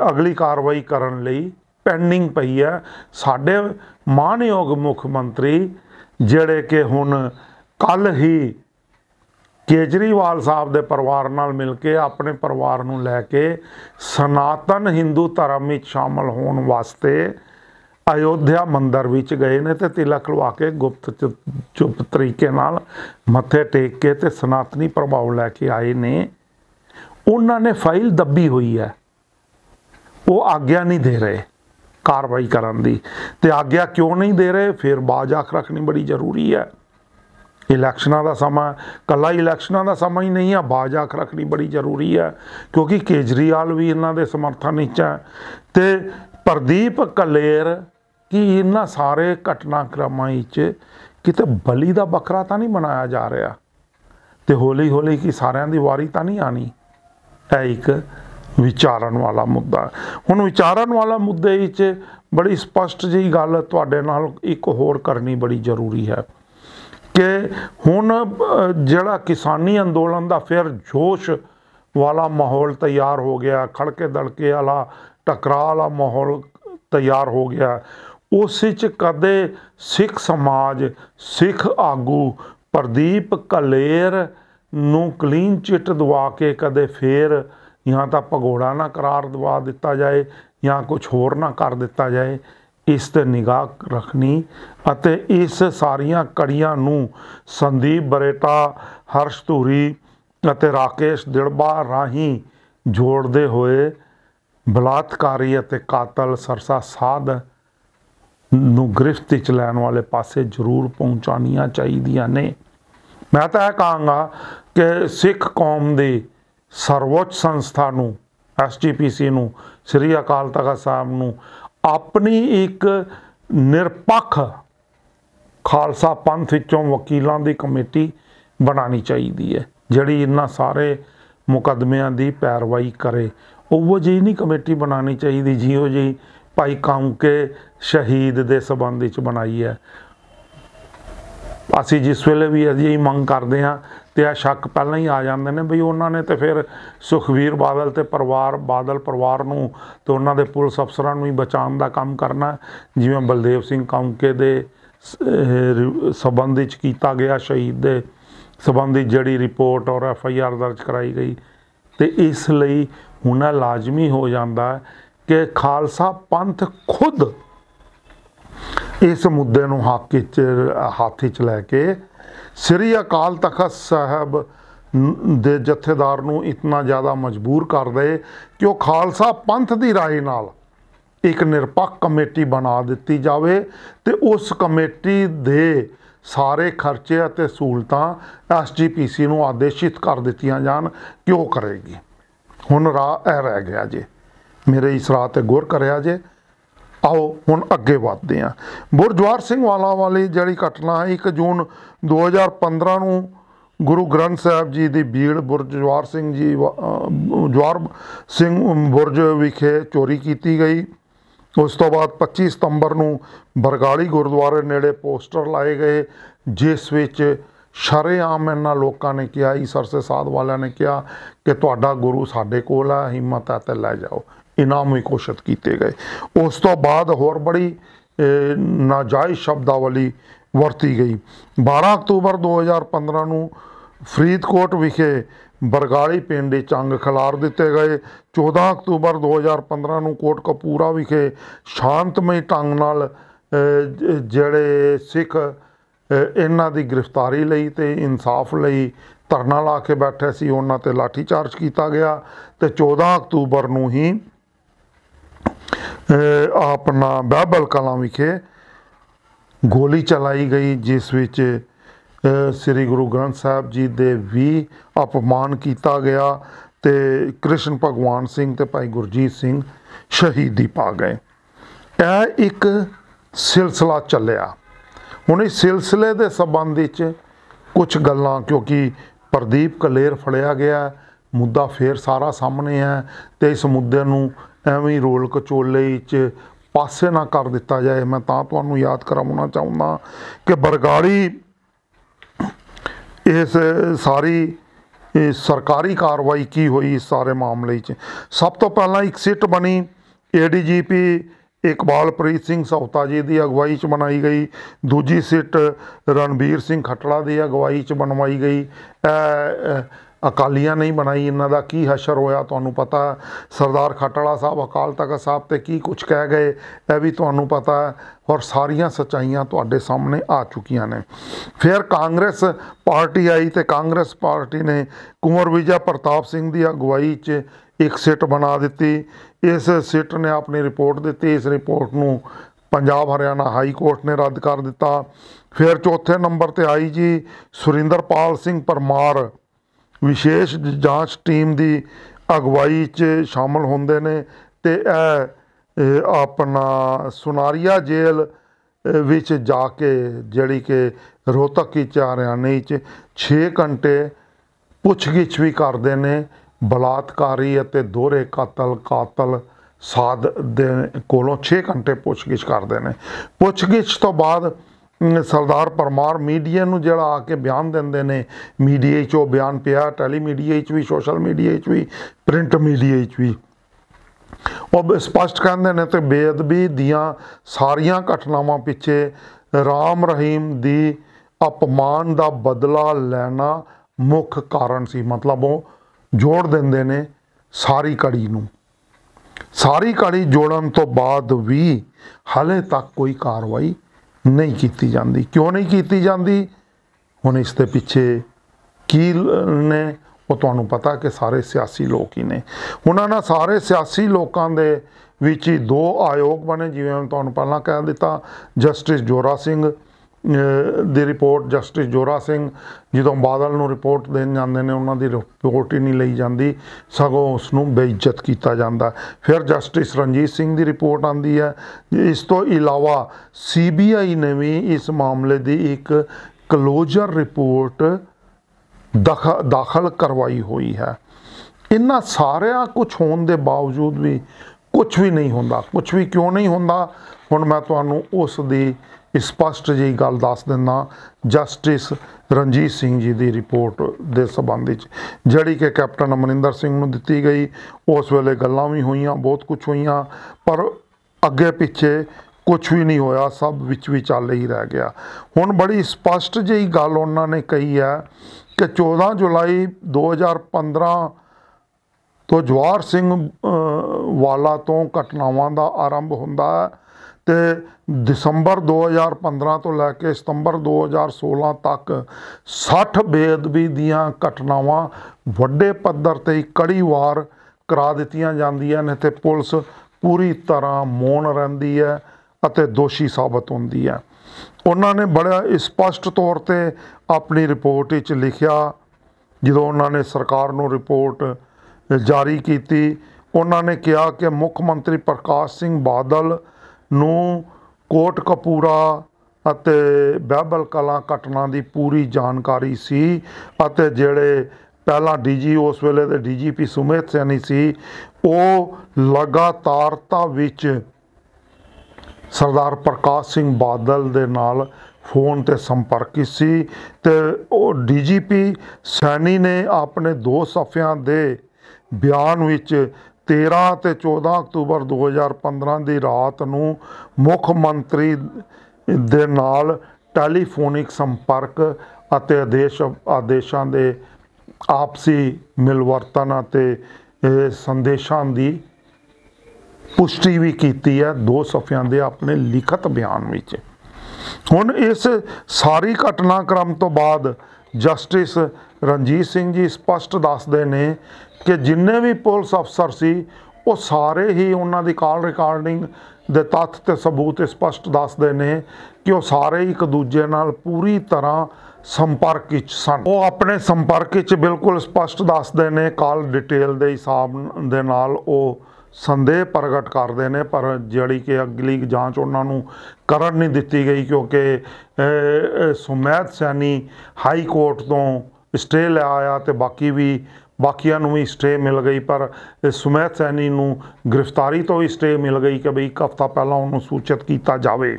ਅਗਲੀ ਕਾਰਵਾਈ ਕਰਨ ਲਈ ਪੈਂਡਿੰਗ ਪਈ ਆ ਸਾਡੇ ਮਾਨਯੋਗ ਮੁੱਖ ਮੰਤਰੀ ਜਿਹੜੇ ਕਿ ਹੁਣ ਕੱਲ ਹੀ ਕੇਜਰੀਵਾਲ ਸਾਹਿਬ ਦੇ ਪਰਿਵਾਰ ਨਾਲ ਮਿਲ ਕੇ ਆਪਣੇ ਪਰਿਵਾਰ ਨੂੰ ਲੈ ਕੇ ਸਨਾਤਨ ਹਿੰਦੂ ਧਰਮ ਵਿੱਚ ਸ਼ਾਮਲ ਹੋਣ ਵਾਸਤੇ ਅਯੋਧਿਆ ਮੰਦਰ ਵਿੱਚ ਗਏ ਨੇ ਤੇ ਤਿਲਕ ਲਵਾ ਕੇ ਗੁਪਤ ਚੁੱਪ ਤਰੀਕੇ ਨਾਲ ਮੱਥੇ ਟੇਕ ਕੇ ਤੇ ਸਨਾਤਨੀ ਪ੍ਰਭਾਵ ਲੈ ਕੇ ਆਏ ਨੇ ਉਹਨਾਂ ਨੇ ਫਾਈਲ ਦੱਬੀ ਹੋਈ ਹੈ ਉਹ ਆਗਿਆ ਨਹੀਂ ਦੇ ਰਹੇ ਕਾਰਵਾਈ ਕਰਨ ਦੀ ਤੇ ਆਗਿਆ ਕਿਉਂ ਨਹੀਂ ਦੇ ਰਹੇ ਫਿਰ ਬਾਜ ਆਖ ਰੱਖਣੀ ਬੜੀ ਜ਼ਰੂਰੀ ਹੈ ਇਲੈਕਸ਼ਨਾਂ ਦਾ ਸਮਾਂ ਕੱਲਾ ਇਲੈਕਸ਼ਨਾਂ ਦਾ ਸਮਾਂ ਹੀ ਨਹੀਂ ਆ ਬਾਜ ਆਖ ਰੱਖਣੀ ਬੜੀ ਜ਼ਰੂਰੀ ਹੈ ਕਿਉਂਕਿ ਕੇਜਰੀਵਾਲ ਵੀ ਇਹਨਾਂ ਦੇ ਸਮਰਥਨ ਵਿੱਚ ਹੈ ਤੇ ਪ੍ਰਦੀਪ ਕਲੇਰ ਕੀ ਇਹਨਾਂ ਸਾਰੇ ਘਟਨਾਕ੍ਰਮਾਂ ਵਿੱਚ ਕਿਤੇ ਬਲੀ ਦਾ ਬੱਕਰਾ ਤਾਂ ਨਹੀਂ ਬਣਾਇਆ ਜਾ ਰਿਹਾ ਤੇ ਹੌਲੀ ਹੌਲੀ ਕਿ ਸਾਰਿਆਂ ਦੀ ਵਾਰੀ ਤਾਂ ਨਹੀਂ ਆਣੀ ਹੈ ਇੱਕ ਵਿਚਾਰਨ ਵਾਲਾ ਮੁੱਦਾ ਹੁਣ ਵਿਚਾਰਨ ਵਾਲਾ ਮੁੱਦੇ ਵਿੱਚ ਬੜੀ ਸਪਸ਼ਟ ਜੀ ਗੱਲ ਤੁਹਾਡੇ ਨਾਲ ਇੱਕ ਹੋਰ ਕਰਨੀ ਬੜੀ ਜ਼ਰੂਰੀ ਹੈ ਕਿ ਹੁਣ ਜਿਹੜਾ ਕਿਸਾਨੀ ਅੰਦੋਲਨ ਦਾ ਫਿਰ ਜੋਸ਼ ਵਾਲਾ ਮਾਹੌਲ ਤਿਆਰ ਹੋ ਗਿਆ ਖੜਕੇ ਦੜਕੇ ਵਾਲਾ ਟਕਰਾਅ ਵਾਲਾ ਮਾਹੌਲ ਤਿਆਰ ਹੋ ਗਿਆ ਉਸ ਵਿੱਚ ਕਦੇ ਸਿੱਖ ਸਮਾਜ ਸਿੱਖ ਆਗੂ ਪ੍ਰਦੀਪ ਕਲੇਰ ਨੂੰ ਕਲੀਨ ਚਿੱਟ ਦਵਾ ਕੇ ਕਦੇ ਫੇਰ ਜਾਂ ਤਾਂ ਭਗੋੜਾ ਨਾ ਕਰਾਰ ਦਵਾ ਦਿੱਤਾ ਜਾਏ ਜਾਂ ਕੁਝ ਹੋਰ ਨਾ ਕਰ ਦਿੱਤਾ ਜਾਏ ਇਸ ਤੇ ਨਿਗਾਹ ਰੱਖਣੀ ਅਤੇ ਇਸ ਸਾਰੀਆਂ ਕੜੀਆਂ ਨੂੰ ਸੰਦੀਪ ਬਰੇਟਾ ਹਰਸ਼ ਧੂਰੀ ਅਤੇ ਰਾਕੇਸ਼ ਦਿੜਬਾ ਰਾਹੀਂ ਜੋੜਦੇ ਹੋਏ ਬਲਾਤਕਾਰੀ ਅਤੇ ਕਾਤਲ ਸਰਸਾ ਸਾਧ ਨੂੰ ਗ੍ਰਿਫਤ ਵਿੱਚ ਲੈਣ ਵਾਲੇ ਪਾਸੇ ਜ਼ਰੂਰ ਪਹੁੰਚਾਣੀਆਂ ਚਾਹੀਦੀਆਂ ਨੇ ਮੈਂ ਤਾਂ ਇਹ ਕਹਾਂਗਾ ਕਿ ਸਿੱਖ ਕੌਮ ਦੀ ਸਰਵੋੱਚ ਸੰਸਥਾ ਨੂੰ ਐਸਜੀਪੀਸੀ ਨੂੰ ਸ੍ਰੀ ਅਕਾਲ ਤਖਤ ਸਾਹਿਬ ਨੂੰ ਆਪਣੀ ਇੱਕ ਨਿਰਪੱਖ ਖਾਲਸਾ ਪੰਥ ਵਿੱਚੋਂ ਵਕੀਲਾਂ ਦੀ ਕਮੇਟੀ ਬਣਾਣੀ ਚਾਹੀਦੀ ਹੈ ਜਿਹੜੀ ਇਹਨਾਂ ਸਾਰੇ ਮੁਕਦਮਿਆਂ ਦੀ ਪੈਰਵਾਈ ਕਰੇ ਉਹੋ ਜਿਹੀ ਨਹੀਂ ਕਮੇਟੀ ਬਣਾਣੀ ਚਾਹੀਦੀ ਜਿਉਂ ਜਿਹੀ ਭਾਈ ਕਾਉਂਕੇ ਸ਼ਹੀਦ ਦੇ ਸਬੰਧ ਵਿੱਚ ਬਣਾਈ ਹੈ ਅਸੀਂ ਜਿਸ ਵੇਲੇ ਵੀ ਅਸੀਂ ਇਹ ਮੰਗ ਕਰਦੇ ਹਾਂ ਤੇ ਆ ਸ਼ੱਕ ਪਹਿਲਾਂ ਹੀ ਆ ਜਾਂਦੇ ਨੇ ਵੀ ਉਹਨਾਂ ਨੇ ਤੇ ਫਿਰ ਸੁਖਵੀਰ ਬਾਦਲ ਤੇ ਪਰਿਵਾਰ ਬਾਦਲ ਪਰਿਵਾਰ ਨੂੰ ਤੇ ਉਹਨਾਂ ਦੇ ਪੁਲਿਸ ਅਫਸਰਾਂ ਨੂੰ ਹੀ ਬਚਾਉਣ ਦਾ ਕੰਮ ਕਰਨਾ ਜਿਵੇਂ ਬਲਦੇਵ ਸਿੰਘ ਕੌਂਕੇ ਦੇ ਸਬੰਧ ਵਿੱਚ ਕੀਤਾ ਗਿਆ ਸ਼ਹੀਦ ਦੇ ਸਬੰਧੀ ਜਿਹੜੀ ਰਿਪੋਰਟ ਔਰ ਐਫ ਆਈ ਆਰ ਦਰਜ ਕਰਾਈ ਗਈ ਤੇ ਇਸ ਲਈ ਹੁਣ ਲਾਜ਼ਮੀ ਹੋ ਜਾਂਦਾ ਕਿ ਖਾਲਸਾ ਪੰਥ ਖੁਦ ਇਸ ਮੁੱਦੇ ਨੂੰ ਹਾਕੀ ਚ ਹਾਥੀ ਚ ਲੈ ਕੇ ਸ੍ਰੀ ਅਕਾਲ ਤਖਤ ਸਾਹਿਬ ਦੇ ਜਥੇਦਾਰ ਨੂੰ ਇਤਨਾ ਜ਼ਿਆਦਾ ਮਜਬੂਰ ਕਰ ਦੇ ਕਿ ਉਹ ਖਾਲਸਾ ਪੰਥ ਦੀ ਰਾਏ ਨਾਲ ਇੱਕ ਨਿਰਪੱਖ ਕਮੇਟੀ ਬਣਾ ਦਿੱਤੀ ਜਾਵੇ ਤੇ ਉਸ ਕਮੇਟੀ ਦੇ ਸਾਰੇ ਖਰਚੇ ਅਤੇ ਸਹੂਲਤਾਂ ਐਸਜੀਪੀਸੀ ਨੂੰ ਆਦੇਸ਼ਿਤ ਕਰ ਦਿੱਤੀਆਂ ਜਾਣ ਕਿ ਉਹ ਕਰੇਗੀ ਹੁਣ ਰਾਹ ਇਹ ਰਹਿ ਗਿਆ ਜੇ ਮੇਰੇ ਇਸ ਰਾਹ ਤੇ ਗੌਰ ਕਰਿਆ ਜੇ ਆਓ ਹੁਣ ਅੱਗੇ ਵਧਦੇ ਹਾਂ ਬੁਰਜਵਾਰ ਸਿੰਘ ਵਾਲਾ ਵਾਲੀ ਜਿਹੜੀ ਘਟਨਾ 1 ਜੂਨ 2015 ਨੂੰ ਗੁਰੂ ਗ੍ਰੰਥ ਸਾਹਿਬ ਜੀ ਦੀ ਬੀੜ ਬੁਰਜਵਾਰ ਸਿੰਘ ਜੀ ਜਵਾਰ ਸਿੰਘ ਬੁਰਜ ਵਿਖੇ ਚੋਰੀ ਕੀਤੀ ਗਈ ਉਸ ਤੋਂ ਬਾਅਦ 25 ਸਤੰਬਰ ਨੂੰ ਬਰਗਾਲੀ ਗੁਰਦੁਆਰੇ ਨੇੜੇ ਪੋਸਟਰ ਲਾਏ ਗਏ ਜਿਸ ਵਿੱਚ ਸ਼ਰੇਆਮ ਇਹਨਾਂ ਲੋਕਾਂ ਨੇ ਕਿਹਾ ਈਸਰ ਸੇ ਸਾਧ ਵਾਲਿਆਂ ਨੇ ਕਿਹਾ ਕਿ ਤੁਹਾਡਾ ਗੁਰੂ ਸਾਡੇ ਕੋਲ ਆ ਹਿੰਮਤ ਆ ਤੇ ਲੈ ਜਾਓ ਇਨਾਮ ਵੀ ਕੋਸ਼ਿਸ਼ ਕੀਤੇ ਗਏ ਉਸ ਤੋਂ ਬਾਅਦ ਹੋਰ ਬੜੀ ਨਾਜਾਇਜ਼ ਸ਼ਬਦਾਵਲੀ ਵਰਤੀ ਗਈ 12 ਅਕਤੂਬਰ 2015 ਨੂੰ ਫਰੀਦਕੋਟ ਵਿਖੇ ਬਰਗਾੜੀ ਪਿੰਡ ਦੇ ਚੰਗ ਖਿਲਾਰ ਦਿੱਤੇ ਗਏ 14 ਅਕਤੂਬਰ 2015 ਨੂੰ ਕੋਟ ਕਪੂਰਾ ਵਿਖੇ ਸ਼ਾਂਤਮਈ ਢੰਗ ਨਾਲ ਜਿਹੜੇ ਸਿੱਖ ਇਹਨਾਂ ਦੀ ਗ੍ਰਿਫਤਾਰੀ ਲਈ ਤੇ ਇਨਸਾਫ ਲਈ ਧਰਨਾ ਲਾ ਕੇ ਬੈਠੇ ਸੀ ਉਹਨਾਂ ਤੇ ਲਾਠੀ ਚਾਰਜ ਕੀਤਾ ਗਿਆ ਤੇ 14 ਅਕਤੂਬਰ ਨੂੰ ਹੀ ਆਪਣਾ ਬਾਬਲ ਕਲਾਂ ਵਿਖੇ ਗੋਲੀ ਚਲਾਈ ਗਈ ਜਿਸ ਵਿੱਚ ਸ੍ਰੀ ਗੁਰੂ ਗ੍ਰੰਥ ਸਾਹਿਬ ਜੀ ਦੇ ਵੀ ਅਪਮਾਨ ਕੀਤਾ ਗਿਆ ਤੇ ਕ੍ਰਿਸ਼ਨ ਭਗਵਾਨ ਸਿੰਘ ਤੇ ਭਾਈ ਗੁਰਜੀਤ ਸਿੰਘ ਸ਼ਹੀਦੀ ਪਾ ਗਏ ਇਹ ਇੱਕ ਸਿਲਸਿਲਾ ਚੱਲਿਆ ਹੁਣ ਇਸ ਸਿਲਸਿਲੇ ਦੇ ਸਬੰਧ ਵਿੱਚ ਕੁਝ ਗੱਲਾਂ ਕਿਉਂਕਿ ਪ੍ਰਦੀਪ ਕਲੇਰ ਫੜਿਆ ਗਿਆ ਮੁੱਦਾ ਫੇਰ ਸਾਰਾ ਸਾਹਮਣੇ ਹੈ ਤੇ ਇਸ ਮੁੱਦੇ ਨੂੰ ਐਵੇਂ ਹੀ ਰੋਲ ਕਚੋਲੇ 'ਚ ਪਾਸੇ ਨਾ ਕਰ ਦਿੱਤਾ ਜਾਏ ਮੈਂ ਤਾਂ ਤੁਹਾਨੂੰ ਯਾਦ ਕਰਾਉਣਾ ਚਾਹੁੰਦਾ ਕਿ ਬਰਗਾੜੀ ਇਸ ਸਾਰੀ ਇਹ ਸਰਕਾਰੀ ਕਾਰਵਾਈ ਕੀ ਹੋਈ ਇਸ ਸਾਰੇ ਮਾਮਲੇ 'ਚ ਸਭ ਤੋਂ ਪਹਿਲਾਂ ਇੱਕ ਸਿੱਟ ਬਣੀ ਏਡੀਜੀਪੀ ਇਕਬਾਲਪ੍ਰੀਤ ਸਿੰਘ ਸੌਤਾ ਜੀ ਦੀ ਅਗਵਾਈ 'ਚ ਬਣਾਈ ਗਈ ਦੂਜੀ ਸਿੱਟ ਰਣਬੀਰ ਸਿੰਘ ਖਟੜਾ ਦੀ ਅਗਵਾਈ 'ਚ ਬਣਵਾਈ ਗਈ ਅਕਾਲੀਆਂ ਨਹੀਂ ਬਣਾਈ ਇਹਨਾਂ ਦਾ ਕੀ ਹਸ਼ਰ ਹੋਇਆ ਤੁਹਾਨੂੰ ਪਤਾ ਸਰਦਾਰ ਖਟੜਾ ਸਾਹਿਬ ਅਕਾਲ ਤਖਤ ਸਾਹਿਬ ਤੇ ਕੀ ਕੁਝ ਕਹਿ ਗਏ ਇਹ ਵੀ ਤੁਹਾਨੂੰ ਪਤਾ ਔਰ ਸਾਰੀਆਂ ਸਚਾਈਆਂ ਤੁਹਾਡੇ ਸਾਹਮਣੇ ਆ ਚੁੱਕੀਆਂ ਨੇ ਫਿਰ ਕਾਂਗਰਸ ਪਾਰਟੀ ਆਈ ਤੇ ਕਾਂਗਰਸ ਪਾਰਟੀ ਨੇ ਕੁਮਰ ਵਿਜਾ ਪ੍ਰਤਾਪ ਸਿੰਘ ਦੀ ਅਗਵਾਈ 'ਚ ਇੱਕ ਸਿੱਟ ਬਣਾ ਦਿੱਤੀ ਇਸ ਸਿੱਟ ਨੇ ਆਪਣੀ ਰਿਪੋਰਟ ਦਿੱਤੀ ਇਸ ਰਿਪੋਰਟ ਨੂੰ ਪੰਜਾਬ ਹਰਿਆਣਾ ਹਾਈ ਕੋਰਟ ਨੇ ਰੱਦ ਕਰ ਦਿੱਤਾ ਫਿਰ ਚੌਥੇ ਨੰਬਰ ਤੇ ਆਈ ਜੀ ਸੁਰਿੰਦਰਪਾਲ ਸਿੰਘ ਪਰਮਾਰ ਵਿਸ਼ੇਸ਼ ਜਾਂਚ ਟੀਮ ਦੀ ਅਗਵਾਈ 'ਚ ਸ਼ਾਮਲ ਹੁੰਦੇ ਨੇ ਤੇ ਇਹ ਆਪਣਾ ਸੁਨਾਰੀਆ ਜੇਲ੍ਹ ਵਿੱਚ ਜਾ ਕੇ ਜਿਹੜੀ ਕਿ ਰੋਤਕ ਕੀ ਚਾਰਿਆਣੀ 'ਚ 6 ਘੰਟੇ ਪੁੱਛਗਿੱਛ ਵੀ ਕਰਦੇ ਨੇ ਬਲਾਤਕਾਰੀ ਅਤੇ ਦੋਹਰੇ ਕਾਤਲ ਕਾਤਲ ਸਾਧ ਦੇ ਕੋਲੋਂ 6 ਘੰਟੇ ਪੁੱਛਗਿੱਛ ਕਰਦੇ ਨੇ ਪੁੱਛਗਿੱਛ ਤੋਂ ਬਾਅਦ ਸਰਦਾਰ ਪਰਮਾਰ ਮੀਡੀਆ ਨੂੰ ਜਿਹੜਾ ਆ ਕੇ ਬਿਆਨ ਦਿੰਦੇ ਨੇ ਮੀਡੀਆ 'ਚ ਉਹ ਬਿਆਨ ਪਿਆ ਟੈਲੀ ਮੀਡੀਆ 'ਚ ਵੀ ਸੋਸ਼ਲ ਮੀਡੀਆ 'ਚ ਵੀ ਪ੍ਰਿੰਟ ਮੀਡੀਆ 'ਚ ਵੀ ਉਹ ਸਪਸ਼ਟ ਕਹਿੰਦੇ ਨੇ ਤੇ ਬੇਅਦਬੀ ਦੀਆਂ ਸਾਰੀਆਂ ਘਟਨਾਵਾਂ ਪਿੱਛੇ ਰਾਮ ਰਹੀਮ ਦੀ અપਮਾਨ ਦਾ ਬਦਲਾ ਲੈਣਾ ਮੁੱਖ ਕਾਰਨ ਸੀ ਮਤਲਬ ਉਹ ਜੋੜ ਦਿੰਦੇ ਨੇ ਸਾਰੀ ਕੜੀ ਨੂੰ ਸਾਰੀ ਕੜੀ ਜੋੜਨ ਤੋਂ ਬਾਅਦ ਵੀ ਹਲੇ ਤੱਕ ਕੋਈ ਕਾਰਵਾਈ ਨਹੀਂ ਕੀਤੀ ਜਾਂਦੀ ਕਿਉਂ ਨਹੀਂ ਕੀਤੀ ਜਾਂਦੀ ਹੁਣ ਇਸ ਦੇ ਪਿੱਛੇ ਕੀ ਨੇ ਉਹ ਤੁਹਾਨੂੰ ਪਤਾ ਕਿ ਸਾਰੇ ਸਿਆਸੀ ਲੋਕ ਹੀ ਨੇ ਉਹਨਾਂ ਨਾਲ ਸਾਰੇ ਸਿਆਸੀ ਲੋਕਾਂ ਦੇ ਵਿੱਚ ਹੀ ਦੋ ਆਯੋਗ ਬਣੇ ਜਿਵੇਂ ਤੁਹਾਨੂੰ ਪਹਿਲਾਂ ਕਹਿ ਦਿੱਤਾ ਜਸਟਿਸ ਜੋਰਾ ਸਿੰਘ ਦੀ ਰਿਪੋਰਟ ਜਸਟਿਸ ਜੋਰਾ ਸਿੰਘ ਜਦੋਂ ਬਾਦਲ ਨੂੰ ਰਿਪੋਰਟ ਦੇਣ ਜਾਂਦੇ ਨੇ ਉਹਨਾਂ ਦੀ ਰਿਪੋਰਟ ਹੀ ਨਹੀਂ ਲਈ ਜਾਂਦੀ ਸਗੋਂ ਉਸ ਨੂੰ ਬੇਇੱਜ਼ਤ ਕੀਤਾ ਜਾਂਦਾ ਫਿਰ ਜਸਟਿਸ ਰਣਜੀਤ ਸਿੰਘ ਦੀ ਰਿਪੋਰਟ ਆਂਦੀ ਹੈ ਇਸ ਤੋਂ ਇਲਾਵਾ ਸੀਬੀਆਈ ਨੇ ਵੀ ਇਸ ਮਾਮਲੇ ਦੀ ਇੱਕ ਕਲੋਜ਼ਰ ਰਿਪੋਰਟ ਦਾਖਲ ਕਰਵਾਈ ਹੋਈ ਹੈ ਇਹਨਾਂ ਸਾਰਿਆਂ ਕੁਝ ਹੋਣ ਦੇ ਬਾਵਜੂਦ ਵੀ ਕੁਝ ਵੀ ਨਹੀਂ ਹੁੰਦਾ ਕੁਝ ਵੀ ਕਿਉਂ ਨਹੀਂ ਹੁੰਦਾ ਹੁਣ ਮੈਂ ਤੁਹਾਨੂੰ ਉਸ ਦੀ ਸਪਸ਼ਟ ਜਿਹੀ ਗੱਲ ਦੱਸ ਦਿੰਨਾ ਜਸਟਿਸ ਰਣਜੀਤ ਸਿੰਘ ਜੀ ਦੀ ਰਿਪੋਰਟ ਦੇ ਸਬੰਧ ਵਿੱਚ ਜਿਹੜੀ ਕਿ ਕੈਪਟਨ ਅਮਰਿੰਦਰ ਸਿੰਘ ਨੂੰ ਦਿੱਤੀ ਗਈ ਉਸ ਵੇਲੇ ਗੱਲਾਂ ਵੀ ਹੋਈਆਂ ਬਹੁਤ ਕੁਝ ਹੋਈਆਂ ਪਰ ਅੱਗੇ ਪਿੱਛੇ ਕੁਝ ਵੀ ਨਹੀਂ ਹੋਇਆ ਸਭ ਵਿੱਚ ਵਿਚਾਲੇ ਚੱਲ ਹੀ ਰਹਿ ਗਿਆ ਹੁਣ ਬੜੀ ਸਪਸ਼ਟ ਜਿਹੀ ਗੱਲ ਉਹਨਾਂ ਨੇ ਕਹੀ ਹੈ ਕਿ 14 ਜੁਲਾਈ 2015 ਤੋਂ ਜਵਾਰ ਸਿੰਘ ਵਾਲਾ ਤੋਂ ਘਟਨਾਵਾਂ ਦਾ ਆਰੰਭ ਹੁੰਦਾ ਹੈ ਤੇ ਦਸੰਬਰ 2015 ਤੋਂ ਲੈ ਕੇ ਸਤੰਬਰ 2016 ਤੱਕ 60 ਬੇਅਦਬੀ ਦੀਆਂ ਘਟਨਾਵਾਂ ਵੱਡੇ ਪੱਧਰ ਤੇ ਕੜੀਵਾਰ ਕਰਾ ਦਿੱਤੀਆਂ ਜਾਂਦੀਆਂ ਨੇ ਤੇ ਪੁਲਿਸ ਪੂਰੀ ਤਰ੍ਹਾਂ ਮੌਨ ਰਹਿੰਦੀ ਹੈ ਅਤੇ ਦੋਸ਼ੀ ਸਾਬਤ ਹੁੰਦੀ ਹੈ ਉਹਨਾਂ ਨੇ ਬੜਾ ਸਪਸ਼ਟ ਤੌਰ ਤੇ ਆਪਣੀ ਰਿਪੋਰਟ ਵਿੱਚ ਲਿਖਿਆ ਜਦੋਂ ਉਹਨਾਂ ਨੇ ਸਰਕਾਰ ਨੂੰ ਰਿਪੋਰਟ ਜਾਰੀ ਕੀਤੀ ਉਹਨਾਂ ਨੇ ਕਿਹਾ ਕਿ ਮੁੱਖ ਮੰਤਰੀ ਪ੍ਰਕਾਸ਼ ਸਿੰਘ ਬਾਦਲ ਨੂੰ ਕੋਟ ਕਪੂਰਾ ਅਤੇ ਬਹਿਬਲ ਕਲਾਂ ਘਟਨਾ ਦੀ ਪੂਰੀ ਜਾਣਕਾਰੀ ਸੀ ਅਤੇ ਜਿਹੜੇ ਪਹਿਲਾਂ ਡੀਜੀ ਉਸ ਵੇਲੇ ਦੇ ਡੀਜੀਪੀ ਸੁਮੇਤ ਸੈਣੀ ਸੀ ਉਹ ਲਗਾਤਾਰਤਾ ਵਿੱਚ ਸਰਦਾਰ ਪ੍ਰਕਾਸ਼ ਸਿੰਘ ਬਾਦਲ ਦੇ ਨਾਲ ਫੋਨ ਤੇ ਸੰਪਰਕ ਸੀ ਤੇ ਉਹ ਡੀਜੀਪੀ ਸੈਣੀ ਨੇ ਆਪਣੇ ਦੋ ਸਫ਼ਿਆਂ ਦੇ ਬਿਆਨ ਵਿੱਚ 13 ਤੇ 14 ਅਕਤੂਬਰ 2015 ਦੀ ਰਾਤ ਨੂੰ ਮੁੱਖ ਮੰਤਰੀ ਦੇ ਨਾਲ ਟੈਲੀਫੋਨਿਕ ਸੰਪਰਕ ਅਤੇ ਆਦੇਸ਼ ਆਦੇਸ਼ਾਂ ਦੇ ਆਪਸੀ ਮਿਲਵਰਤਨ ਅਤੇ ਸੰਦੇਸ਼ਾਂ ਦੀ ਪੁਸ਼ਟੀ ਵੀ ਕੀਤੀ ਹੈ ਦੋ ਸਫ਼ਿਆਂ ਦੇ ਆਪਣੇ ਲਿਖਤ ਬਿਆਨ ਵਿੱਚ ਹੁਣ ਇਸ ਸਾਰੀ ਘਟਨਾਕ੍ਰਮ ਤੋਂ ਬਾਅਦ ਜਸਟਿਸ ਰਣਜੀਤ ਸਿੰਘ ਜੀ ਸਪਸ਼ਟ ਦੱਸਦੇ ਨੇ ਕਿ ਜਿੰਨੇ ਵੀ ਪੁਲਿਸ ਅਫਸਰ ਸੀ ਉਹ ਸਾਰੇ ਹੀ ਉਹਨਾਂ ਦੀ ਕਾਲ ਰਿਕਾਰਡਿੰਗ ਦੇ ਤੱਥ ਤੇ ਸਬੂਤ ਸਪਸ਼ਟ ਦੱਸਦੇ ਨੇ ਕਿ ਉਹ ਸਾਰੇ ਇੱਕ ਦੂਜੇ ਨਾਲ ਪੂਰੀ ਤਰ੍ਹਾਂ ਸੰਪਰਕ ਵਿੱਚ ਸਨ ਉਹ ਆਪਣੇ ਸੰਪਰਕ ਵਿੱਚ ਬਿਲਕੁਲ ਸਪਸ਼ਟ ਦੱਸਦੇ ਨੇ ਕਾਲ ਡਿਟੇਲ ਦੇ ਹਿਸਾਬ ਦੇ ਨਾਲ ਉਹ ਸੰਦੇਹ ਪ੍ਰਗਟ ਕਰਦੇ ਨੇ ਪਰ ਜਿਹੜੀ ਕਿ ਅਗਲੀ ਜਾਂਚ ਉਹਨਾਂ ਨੂੰ ਕਰਨ ਨਹੀਂ ਦਿੱਤੀ ਗਈ ਕਿਉਂਕਿ ਸੁਮੇਤ ਸੈਣੀ ਹਾਈ ਕੋਰਟ ਤੋਂ ਸਟੇ ਲੈ ਆਇਆ ਤੇ ਬਾਕੀ ਵੀ ਬਾਕੀਆਂ ਨੂੰ ਵੀ ਸਟੇ ਮਿਲ ਗਈ ਪਰ ਸੁਮੇਤ ਸੈਣੀ ਨੂੰ ਗ੍ਰਿਫਤਾਰੀ ਤੋਂ ਵੀ ਸਟੇ ਮਿਲ ਗਈ ਕਿ ਬਈ ਇੱਕ ਹਫ਼ਤਾ ਪਹਿਲਾਂ ਉਹਨੂੰ ਸੂਚਿਤ ਕੀਤਾ ਜਾਵੇ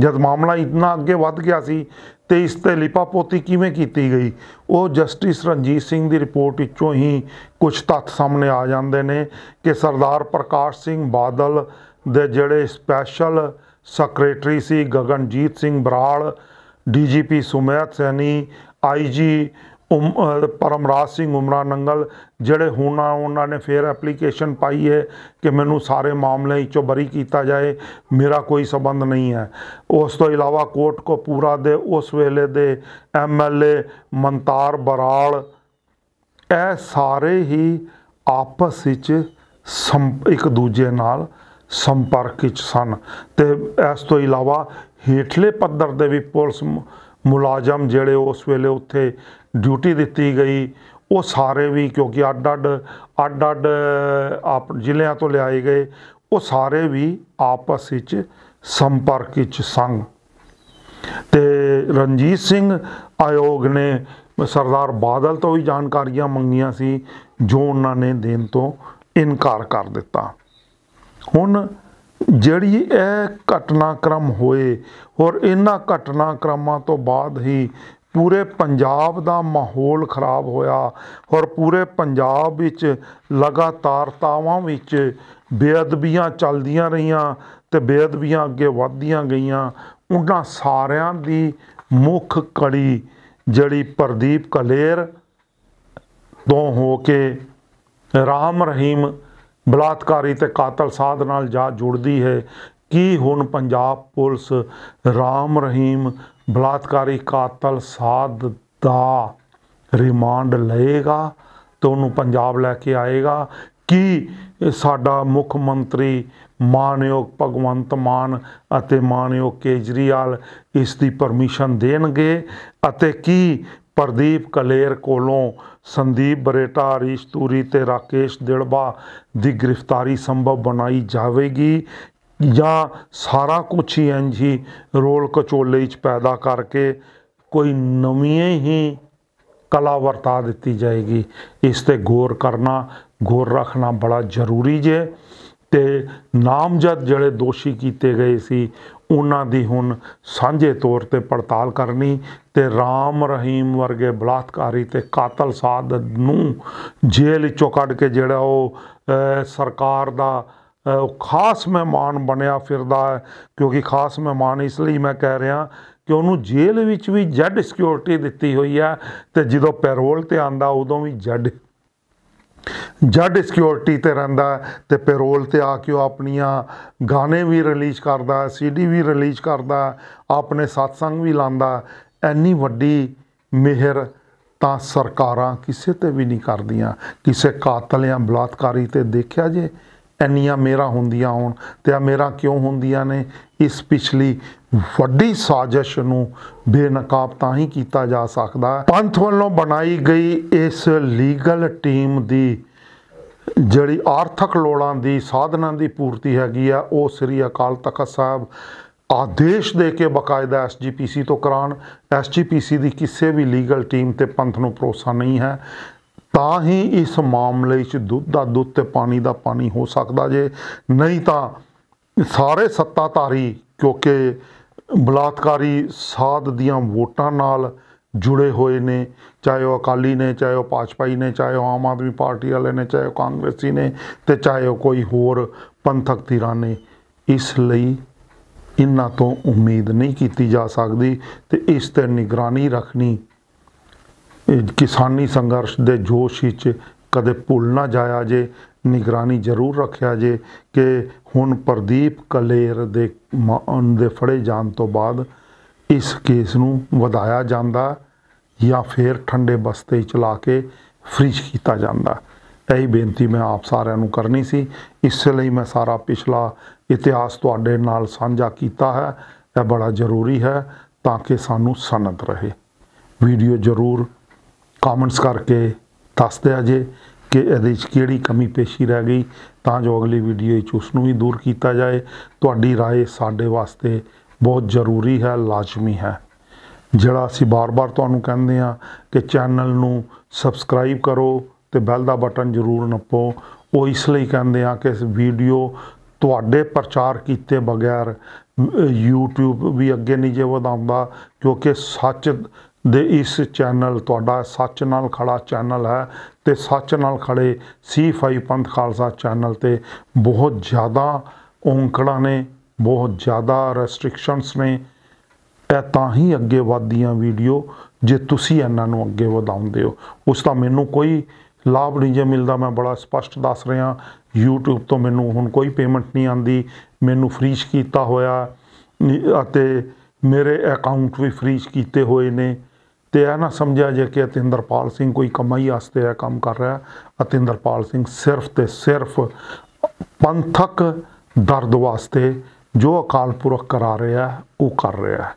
ਜਦ ਮਾਮਲਾ ਇਤਨਾ ਅੱਗੇ ਵੱਧ ਗਿਆ ਸੀ ਤੇ ਇਸ ਤੇ ਲਿਪਾਪੋਤੀ ਕਿਵੇਂ ਕੀਤੀ ਗਈ ਉਹ ਜਸਟਿਸ ਰਣਜੀਤ ਸਿੰਘ ਦੀ ਰਿਪੋਰਟ ਵਿੱਚੋਂ ਹੀ ਕੁਝ ਤੱਥ ਸਾਹਮਣੇ ਆ ਜਾਂਦੇ ਨੇ ਕਿ ਸਰਦਾਰ ਪ੍ਰਕਾਸ਼ ਸਿੰਘ ਬਾਦਲ ਦੇ ਜਿਹੜੇ ਸਪੈਸ਼ਲ ਸੈਕਟਰੀ ਸੀ ਗਗਨਜੀਤ ਸਿੰਘ ਬਰਾੜ ਡੀਜੀਪੀ ਸੁਮੇਤ ਸੈਣੀ ਆਈਜੀ ਉਮ ਪਰਮਰਾਜ ਸਿੰਘ ਉਮਰਾ ਨੰਗਲ ਜਿਹੜੇ ਹੁਣ ਉਹਨਾਂ ਨੇ ਫੇਰ ਐਪਲੀਕੇਸ਼ਨ ਪਾਈ ਹੈ ਕਿ ਮੈਨੂੰ ਸਾਰੇ ਮਾਮਲੇ ਵਿੱਚੋਂ ਬਰੀ ਕੀਤਾ ਜਾਏ ਮੇਰਾ ਕੋਈ ਸਬੰਧ ਨਹੀਂ ਹੈ ਉਸ ਤੋਂ ਇਲਾਵਾ ਕੋਰਟ ਕੋ ਪੂਰਾ ਦੇ ਉਸ ਵੇਲੇ ਦੇ ਐਮਐਲਏ ਮੰਤਾਰ ਬਰਾਲ ਇਹ ਸਾਰੇ ਹੀ ਆਪਸ ਵਿੱਚ ਇੱਕ ਦੂਜੇ ਨਾਲ ਸੰਪਰਕ ਵਿੱਚ ਸਨ ਤੇ ਇਸ ਤੋਂ ਇਲਾਵਾ ਹੇਠਲੇ ਪੱਧਰ ਦੇ ਵੀ ਪੁਲਿਸ ਮੁਲਾਜ਼ਮ ਜਿਹੜੇ ਉਸ ਵੇਲੇ ਉੱਥੇ ਡਿਊਟੀ ਦਿੱਤੀ ਗਈ ਉਹ ਸਾਰੇ ਵੀ ਕਿਉਂਕਿ ਅੱਡ-ਅੱਡ ਅੱਡ-ਅੱਡ ਆਪ ਜ਼ਿਲ੍ਹਿਆਂ ਤੋਂ ਲਿਆਏ ਗਏ ਉਹ ਸਾਰੇ ਵੀ ਆਪਸ ਵਿੱਚ ਸੰਪਰਕ ਵਿੱਚ ਸੰਗ ਤੇ ਰਣਜੀਤ ਸਿੰਘ ਆਯੋਗ ਨੇ ਸਰਦਾਰ ਬਾਦਲ ਤੋਂ ਵੀ ਜਾਣਕਾਰੀਆਂ ਮੰਗੀਆਂ ਸੀ ਜੋ ਉਹਨਾਂ ਨੇ ਦੇਣ ਤੋਂ ਇਨਕਾਰ ਕਰ ਦਿੱਤਾ ਹੁਣ ਜਿਹੜੀ ਇਹ ਘਟਨਾਕ੍ਰਮ ਹੋਏ ਔਰ ਇਹਨਾਂ ਘਟਨਾਕ੍ਰਮਾਂ ਤੋਂ ਬਾਅਦ ਹੀ ਪੂਰੇ ਪੰਜਾਬ ਦਾ ਮਾਹੌਲ ਖਰਾਬ ਹੋਇਆ ਔਰ ਪੂਰੇ ਪੰਜਾਬ ਵਿੱਚ ਲਗਾਤਾਰ ਤਾਵਾਂ ਵਿੱਚ ਬੇਅਦਬੀਆਂ ਚੱਲਦੀਆਂ ਰਹੀਆਂ ਤੇ ਬੇਅਦਬੀਆਂ ਅੱਗੇ ਵਧਦੀਆਂ ਗਈਆਂ ਉਹਨਾਂ ਸਾਰਿਆਂ ਦੀ ਮੁੱਖ ਕੜੀ ਜਿਹੜੀ ਪ੍ਰਦੀਪ ਕਲੇਰ ਤੋਂ ਹੋ ਕੇ ਰਾਮ ਰਹੀਮ ਬਲਾਤਕਾਰੀ ਤੇ ਕਾਤਲ ਸਾਧ ਨਾਲ ਜਾ ਜੁੜਦੀ ਹੈ ਕੀ ਹੁਣ ਪੰਜਾਬ ਪੁਲਿਸ ਰਾਮ ਰਹੀਮ ਬਲਾਤਕਾਰੀ ਕਾਤਲ ਸਾਧ ਦਾ ਰਿਮਾਂਡ ਲਏਗਾ ਤੇ ਉਹਨੂੰ ਪੰਜਾਬ ਲੈ ਕੇ ਆਏਗਾ ਕੀ ਸਾਡਾ ਮੁੱਖ ਮੰਤਰੀ ਮਾਨਯੋਗ ਭਗਵੰਤ ਮਾਨ ਅਤੇ ਮਾਨਯੋਗ ਕੇਜਰੀਵਾਲ ਇਸ ਦੀ ਪਰਮਿਸ਼ਨ ਦੇਣਗੇ ਅਤੇ ਕੀ ਪ੍ਰਦੀਪ ਕਲੇਰ ਕੋਲੋਂ ਸੰਦੀਪ ਬਰੇਟਾ ਹਰੀਸ਼ ਤੇ ਰਾਕੇਸ਼ ਦਿਲਬਾ ਦੀ ਗ੍ਰਿਫਤਾਰੀ ਸੰਭਵ ਬਣਾਈ ਜਾਵੇਗੀ ਜਾਂ ਸਾਰਾ ਕੁਝ ਹੀ ਇੰਜ ਹੀ ਰੋਲ ਕਚੋਲੇ 'ਚ ਪੈਦਾ ਕਰਕੇ ਕੋਈ ਨਵੀਂ ਹੀ ਕਲਾ ਵਰਤਾ ਦਿੱਤੀ ਜਾਏਗੀ ਇਸ ਤੇ ਗੌਰ ਕਰਨਾ ਗੌਰ ਰੱਖਣਾ ਬੜਾ ਜ਼ਰੂਰੀ ਜੇ ਤੇ ਨਾਮਜ਼ਦ ਜਿਹੜੇ ਦੋਸ਼ੀ ਕੀਤੇ ਗਏ ਸੀ ਉਹਨਾਂ ਦੀ ਹੁਣ ਸਾਂਝੇ ਤੌਰ ਤੇ ਪੜਤਾਲ ਕਰਨੀ ਤੇ ਰਾਮ ਰਹੀਮ ਵਰਗੇ ਬਲਾਤਕਾਰੀ ਤੇ ਕਾਤਲ ਸਾਧ ਨੂੰ ਜੇਲ੍ਹ ਚੋਂ ਕੱਢ ਕੇ ਜਿਹੜਾ ਉਹ ਸਰਕਾਰ ਦਾ ਉਹ ਖਾਸ ਮਹਿਮਾਨ ਬਣਿਆ ਫਿਰਦਾ ਹੈ ਕਿਉਂਕਿ ਖਾਸ ਮਹਿਮਾਨ ਇਸ ਲਈ ਮੈਂ ਕਹਿ ਰਿਹਾ ਕਿ ਉਹਨੂੰ ਜੇਲ੍ਹ ਵਿੱਚ ਵੀ ਜੈਡ ਸਿਕਿਉਰਿਟੀ ਦਿੱਤੀ ਹੋਈ ਆ ਤੇ ਜਦੋਂ ਪੈਰੋਲ ਤੇ ਆਂਦਾ ਉਦੋਂ ਵੀ ਜੈਡ ਜੱਡ ਸਿਕਿਉਰਿਟੀ ਤੇ ਰਹਿੰਦਾ ਤੇ ਪੈਰੋਲ ਤੇ ਆ ਕੇ ਉਹ ਆਪਣੀਆਂ ਗਾਣੇ ਵੀ ਰਿਲੀਜ਼ ਕਰਦਾ ਸੀਡੀ ਵੀ ਰਿਲੀਜ਼ ਕਰਦਾ ਆਪਣੇ satsang ਵੀ ਲਾਂਦਾ ਐਨੀ ਵੱਡੀ ਮਿਹਰ ਤਾਂ ਸਰਕਾਰਾਂ ਕਿਸੇ ਤੇ ਵੀ ਨਹੀਂ ਕਰਦੀਆਂ ਕਿਸੇ ਕਾਤਲ ਜਾਂ ਬਲਾਤਕਾਰੀ ਤੇ ਦੇਖਿਆ ਜੇ ਐਨੀਆਂ ਮੇਰਾ ਹੁੰਦੀਆਂ ਹੋਣ ਤੇ ਆ ਮੇਰਾ ਕਿਉਂ ਹੁੰਦੀਆਂ ਨੇ ਇਸ ਪਿਛਲੀ ਵੱਡੀ ਸਾਜ਼ਿਸ਼ ਨੂੰ ਬੇਨਕਾਬ ਤਾਂ ਹੀ ਕੀਤਾ ਜਾ ਸਕਦਾ ਪੰਥ ਵੱਲੋਂ ਬਣਾਈ ਗਈ ਇਸ ਲੀਗਲ ਟੀਮ ਦੀ ਜਿਹੜੀ ਆਰਥਿਕ ਲੋੜਾਂ ਦੀ ਸਾਧਨਾਂ ਦੀ ਪੂਰਤੀ ਹੈਗੀ ਆ ਉਹ ਸ੍ਰੀ ਅਕਾਲ ਤਖਤ ਸਾਹਿਬ ਆਦੇਸ਼ ਦੇ ਕੇ ਬਕਾਇਦਾ ਐਸਜੀਪੀਸੀ ਤੋਂ ਕਰਾਣ ਐਸਜੀਪੀਸੀ ਦੀ ਕਿਸੇ ਵੀ ਲੀਗਲ ਟੀਮ ਤੇ ਪੰਥ ਨੂੰ ਭਰੋਸਾ ਨਹੀਂ ਹੈ ਤਾਂ ਹੀ ਇਸ ਮਾਮਲੇ ਵਿੱਚ ਦੁੱਧ ਦਾ ਦੁੱਧ ਤੇ ਪਾਣੀ ਦਾ ਪਾਣੀ ਹੋ ਸਕਦਾ ਜੇ ਨਹੀਂ ਤਾਂ ਸਾਰੇ ਸੱਤਾਧਾਰੀ ਕਿਉਂਕਿ ਬਲਾਤਕਾਰੀ ਸਾਧ ਦੀਆਂ ਵੋਟਾਂ ਨਾਲ ਜੁੜੇ ਹੋਏ ਨੇ ਚਾਹੇ ਉਹ ਅਕਾਲੀ ਨੇ ਚਾਹੇ ਉਹ ਪਾਜਪਾਈ ਨੇ ਚਾਹੇ ਉਹ ਆਮ ਆਦਮੀ ਪਾਰਟੀ ਵਾਲੇ ਨੇ ਚਾਹੇ ਉਹ ਕਾਂਗਰਸੀ ਨੇ ਤੇ ਚਾਹੇ ਉਹ ਕੋਈ ਹੋਰ ਪੰਥਕ ਧਿਰਾਂ ਨੇ ਇਸ ਲਈ ਇਨਾਂ ਤੋਂ ਉਮੀਦ ਨਹੀਂ ਕੀਤੀ ਜਾ ਸਕਦੀ ਤੇ ਇਸ ਤੇ ਨਿਗਰਾਨੀ ਰੱਖਣੀ ਕਿਸਾਨੀ ਸੰਘਰਸ਼ ਦੇ ਜੋਸ਼ ਵਿੱਚ ਕਦੇ ਭੁੱਲ ਨਾ ਜਾਇਆ ਜੇ ਨਿਗਰਾਨੀ ਜ਼ਰੂਰ ਰੱਖਿਆ ਜੇ ਕਿ ਹੁਣ ਪ੍ਰਦੀਪ ਕਲੇਰ ਦੇ ਮਾਨ ਦੇ ਫੜੇ ਜਾਣ ਤੋਂ ਬਾਅਦ ਇਸ ਕੇਸ ਨੂੰ ਵਧਾਇਆ ਜਾਂਦਾ ਜਾਂ ਫਿਰ ਠੰਡੇ ਬਸਤੇ ਚਲਾ ਕੇ ਫ੍ਰੀਜ ਕੀਤਾ ਜਾਂਦਾ ਇਹ ਬੇਨਤੀ ਮੈਂ ਆਪ ਸਾਰਿਆਂ ਨੂੰ ਕਰਨੀ ਸੀ ਇਸ ਲਈ ਮੈਂ ਸਾਰਾ ਪਿਛਲਾ ਇਤਿਹਾਸ ਤੁਹਾਡੇ ਨਾਲ ਸਾਂਝਾ ਕੀਤਾ ਹੈ ਇਹ ਬੜਾ ਜ਼ਰੂਰੀ ਹੈ ਤਾਂ ਕਿ ਸਾਨੂੰ ਸਨਦ ਰਹੇ ਵੀਡੀਓ ਜ਼ਰੂਰ ਕਮੈਂਟਸ ਕਰਕੇ ਦੱਸ ਦਿਆ ਜੇ ਕਿ ਇਹਦੇ ਵਿੱਚ ਕਿਹੜੀ ਕਮੀ ਪੇਸ਼ੀ ਰਹਿ ਗਈ ਤਾਂ ਜੋ ਅਗਲੀ ਵੀਡੀਓ ਵਿੱਚ ਉਸ ਨੂੰ ਵੀ ਦੂਰ ਕੀਤਾ ਜਾਏ ਤੁਹਾਡੀ رائے ਸਾਡੇ ਵਾਸਤੇ ਬਹੁਤ ਜ਼ਰੂਰੀ ਹੈ ਲਾਜ਼ਮੀ ਹੈ ਜਿਹੜਾ ਅਸੀਂ ਬਾਰ-ਬਾਰ ਤੁਹਾਨੂੰ ਕਹਿੰਦੇ ਆ ਕਿ ਚੈਨਲ ਨੂੰ ਸਬਸਕ੍ਰਾਈਬ ਕਰੋ ਤੇ ਬੈਲ ਦਾ ਬਟਨ ਜ਼ਰੂਰ ਨੱਪੋ ਉਹ ਇਸ ਲਈ ਕਹਿੰਦੇ ਆ ਕਿ ਇਸ ਵੀਡੀਓ ਤੁਹਾਡੇ ਪ੍ਰਚਾਰ ਕੀਤੇ ਬਗੈਰ YouTube ਵੀ ਅੱਗੇ ਨਹੀਂ ਜੇ ਵਧਾਉਂਦਾ ਕਿਉਂਕਿ ਸੱਚ ਦੇ ਇਸ ਚੈਨਲ ਤੁਹਾਡਾ ਸੱਚ ਨਾਲ ਖੜਾ ਚੈਨਲ ਹੈ ਤੇ ਸੱਚ ਨਾਲ ਖੜੇ ਸੀ5 ਪੰਥ ਖਾਲਸਾ ਚੈਨਲ ਤੇ ਬਹੁਤ ਜ਼ਿਆਦਾ ਔਂਕੜਾਂ ਨੇ ਬਹੁਤ ਜ਼ਿਆਦਾ ਰੈਸਟ੍ਰਿਕਸ਼ਨਸ ਨੇ ਇਹ ਤਾਂ ਹੀ ਅੱਗੇ ਵਧਦੀਆਂ ਵੀਡੀਓ ਜੇ ਤੁਸੀਂ ਇਹਨਾਂ ਨੂੰ ਅੱਗੇ ਵਧਾਉਂਦੇ ਹੋ ਉਸ ਦਾ ਮੈਨੂੰ ਕੋਈ ਲਾਭ ਨਹੀਂ ਜੇ ਮਿਲਦਾ ਮੈਂ ਬੜਾ ਸਪਸ਼ਟ ਦੱਸ ਰਿਹਾ YouTube ਤੋਂ ਮੈਨੂੰ ਹੁਣ ਕੋਈ ਪੇਮੈਂਟ ਨਹੀਂ ਆਂਦੀ ਮੈਨੂੰ ਫ੍ਰੀਜ ਕੀਤਾ ਹੋਇਆ ਅਤੇ ਮੇਰੇ ਅਕਾਊਂਟ ਵੀ ਫ੍ਰੀਜ ਕੀਤੇ ਹੋਏ ਨੇ ਤੇ ਇਹ ਨਾ ਸਮਝਿਆ ਜੇ ਕਿ ਅਤਿੰਦਰਪਾਲ ਸਿੰਘ ਕੋਈ ਕਮਾਈ ਵਾਸਤੇ ਆ ਕੰਮ ਕਰ ਰਿਹਾ ਅਤਿੰਦਰਪਾਲ ਸਿੰਘ ਸਿਰਫ ਤੇ ਸਿਰਫ ਪੰਥਕ ਦਰਦ ਵਾਸਤੇ ਜੋ ਅਕਾਲ ਪੁਰਖ ਕਰਾ ਰਿਹਾ ਉਹ ਕਰ ਰਿਹਾ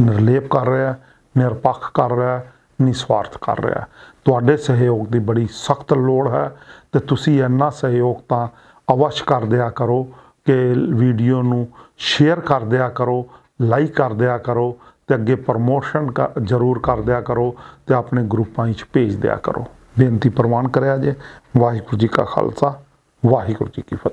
ਨਿਰਲੇਪ ਕਰ ਰਿਹਾ ਨਿਰਪੱਖ ਕਰ ਰਿਹਾ ਨਿਸਵਾਰਥ ਕਰ ਰਿਹਾ ਤੁਹਾਡੇ ਸਹਿਯੋਗ ਦੀ ਬੜੀ ਸਖਤ ਲੋੜ ਹੈ ਤੇ ਤੁਸੀਂ ਇੰਨਾ ਸਹਿਯੋਗ ਤਾਂ ਅਵਸ਼ ਕਰ ਦਿਆ ਕਰੋ ਕਿ ਵੀਡੀਓ ਨੂੰ ਸ਼ੇਅਰ ਕਰ ਦਿਆ ਕਰੋ ਲਾਈਕ ਕਰ ਦਿਆ ਕਰੋ ਤੇ ਅੱਗੇ ਪ੍ਰਮੋਸ਼ਨ ਜਰੂਰ ਕਰ ਦਿਆ ਕਰੋ ਤੇ ਆਪਣੇ ਗਰੁੱਪਾਂ ਵਿੱਚ ਭੇਜ ਦਿਆ ਕਰੋ ਬੇਨਤੀ ਪ੍ਰਵਾਨ ਕਰਿਆ ਜੇ ਵਾਹਿਗੁਰੂ ਜੀ ਕਾ ਖਾਲਸਾ ਵਾਹਿਗੁਰੂ ਜੀ ਕੀ ਫਤਿਹ